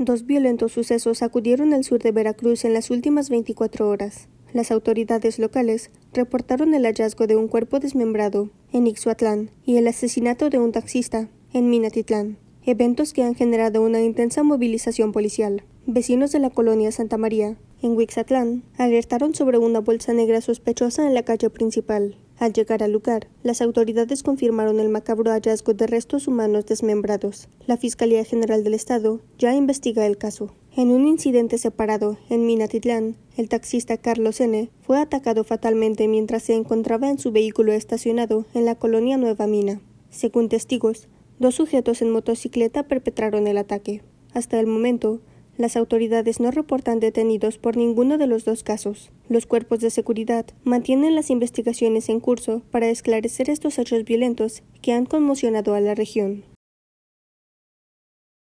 Dos violentos sucesos acudieron al sur de Veracruz en las últimas 24 horas. Las autoridades locales reportaron el hallazgo de un cuerpo desmembrado en Ixhuatlán y el asesinato de un taxista en Minatitlán, eventos que han generado una intensa movilización policial. Vecinos de la colonia Santa María, en Huixatlán, alertaron sobre una bolsa negra sospechosa en la calle principal. Al llegar al lugar, las autoridades confirmaron el macabro hallazgo de restos humanos desmembrados. La Fiscalía General del Estado ya investiga el caso. En un incidente separado en Minatitlán, el taxista Carlos N. fue atacado fatalmente mientras se encontraba en su vehículo estacionado en la colonia Nueva Mina. Según testigos, dos sujetos en motocicleta perpetraron el ataque. Hasta el momento, las autoridades no reportan detenidos por ninguno de los dos casos. Los cuerpos de seguridad mantienen las investigaciones en curso para esclarecer estos hechos violentos que han conmocionado a la región.